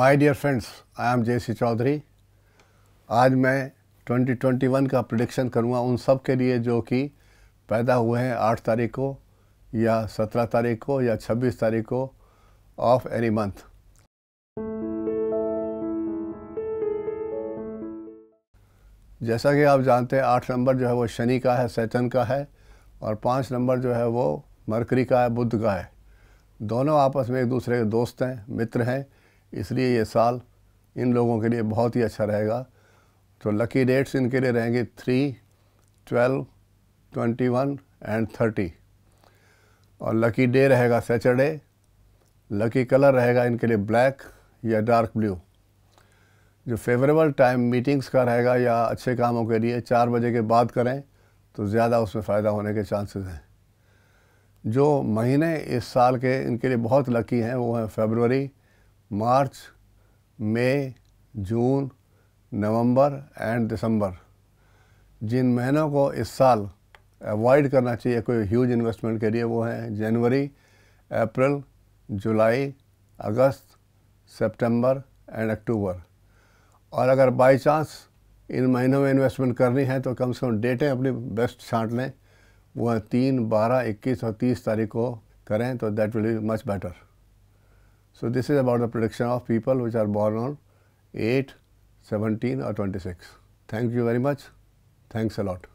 My dear friends I am C Chaudhary आज मैं 2021 का प्रडिक्शन करूँगा उन सब के लिए जो कि पैदा हुए हैं 8 तारीख को या 17 तारीख को या 26 तारीख को ऑफ एनी मंथ जैसा कि आप जानते हैं आठ नंबर जो है वो शनि का है सैतन का है और पाँच नंबर जो है वो मरकरी का है बुद्ध का है दोनों आपस में एक दूसरे के दोस्त हैं मित्र हैं इसलिए ये साल इन लोगों के लिए बहुत ही अच्छा रहेगा तो लकी डेट्स इनके लिए रहेंगे three twelve twenty one and thirty और लकी डे रहेगा सैटरडे लकी कलर रहेगा इनके लिए ब्लैक या डार्क ब्लू जो फेवरेबल टाइम मीटिंग्स का रहेगा या अच्छे कामों के लिए चार बजे के बाद करें तो ज़्यादा उसमें फ़ायदा होने के चांसेस हैं जो महीने इस साल के इनके लिए बहुत लकी हैं वो हैं फेबरवरी मार्च मई जून नवंबर एंड दिसंबर जिन महीनों को इस साल अवॉइड करना चाहिए कोई ह्यूज इन्वेस्टमेंट के लिए वो हैं जनवरी अप्रैल जुलाई अगस्त सितंबर एंड अक्टूबर और अगर बाय चांस इन महीनों में इन्वेस्टमेंट करनी है तो कम से कम डेटें अपनी बेस्ट छांट लें वो तीन बारह इक्कीस और तीस तारीख को करें तो that will be much better So, this is about the prediction of people which are born on 8, 17 or 26. Thank you very much. Thanks a lot.